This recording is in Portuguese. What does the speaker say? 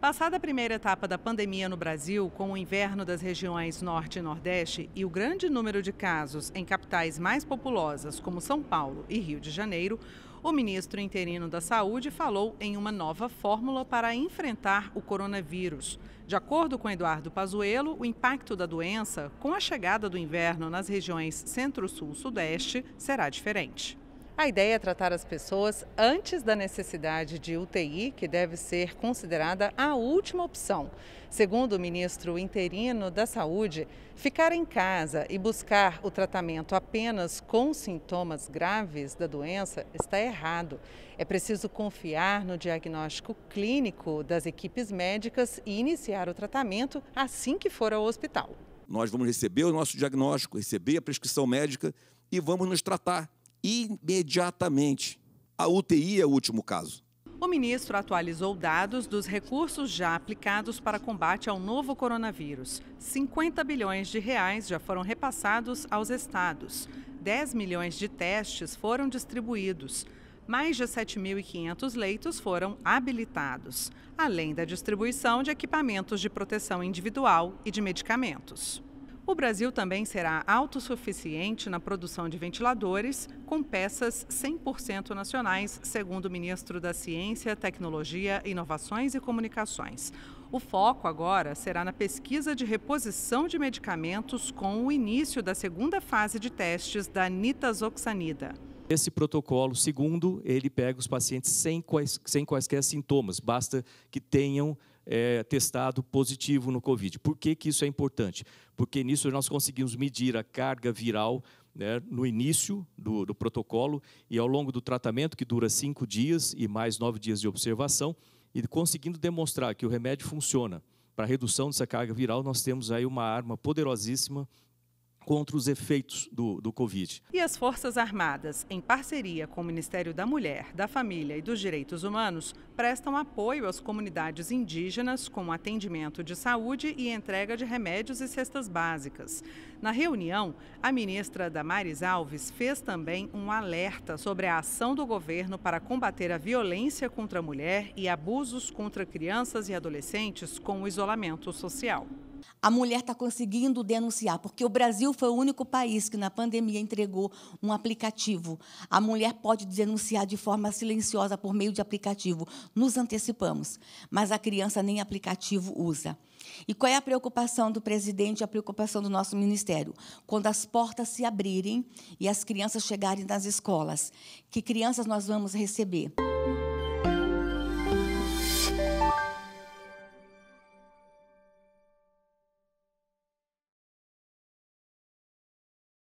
Passada a primeira etapa da pandemia no Brasil, com o inverno das regiões Norte e Nordeste e o grande número de casos em capitais mais populosas como São Paulo e Rio de Janeiro, o ministro interino da Saúde falou em uma nova fórmula para enfrentar o coronavírus. De acordo com Eduardo Pazuello, o impacto da doença com a chegada do inverno nas regiões Centro-Sul-Sudeste será diferente. A ideia é tratar as pessoas antes da necessidade de UTI, que deve ser considerada a última opção. Segundo o ministro interino da Saúde, ficar em casa e buscar o tratamento apenas com sintomas graves da doença está errado. É preciso confiar no diagnóstico clínico das equipes médicas e iniciar o tratamento assim que for ao hospital. Nós vamos receber o nosso diagnóstico, receber a prescrição médica e vamos nos tratar imediatamente. A UTI é o último caso. O ministro atualizou dados dos recursos já aplicados para combate ao novo coronavírus. 50 bilhões de reais já foram repassados aos estados. 10 milhões de testes foram distribuídos. Mais de 7.500 leitos foram habilitados, além da distribuição de equipamentos de proteção individual e de medicamentos. O Brasil também será autossuficiente na produção de ventiladores, com peças 100% nacionais, segundo o ministro da Ciência, Tecnologia, Inovações e Comunicações. O foco agora será na pesquisa de reposição de medicamentos com o início da segunda fase de testes da nitazoxanida. Esse protocolo segundo, ele pega os pacientes sem, quais, sem quaisquer sintomas, basta que tenham é, testado positivo no Covid. Por que, que isso é importante? Porque nisso nós conseguimos medir a carga viral né, no início do, do protocolo e ao longo do tratamento, que dura cinco dias e mais nove dias de observação, e conseguindo demonstrar que o remédio funciona para redução dessa carga viral, nós temos aí uma arma poderosíssima contra os efeitos do, do Covid. E as Forças Armadas, em parceria com o Ministério da Mulher, da Família e dos Direitos Humanos, prestam apoio às comunidades indígenas com atendimento de saúde e entrega de remédios e cestas básicas. Na reunião, a ministra Damares Alves fez também um alerta sobre a ação do governo para combater a violência contra a mulher e abusos contra crianças e adolescentes com o isolamento social a mulher está conseguindo denunciar, porque o Brasil foi o único país que na pandemia entregou um aplicativo. A mulher pode denunciar de forma silenciosa por meio de aplicativo. Nos antecipamos, mas a criança nem aplicativo usa. E qual é a preocupação do presidente, a preocupação do nosso ministério? Quando as portas se abrirem e as crianças chegarem nas escolas, que crianças nós vamos receber?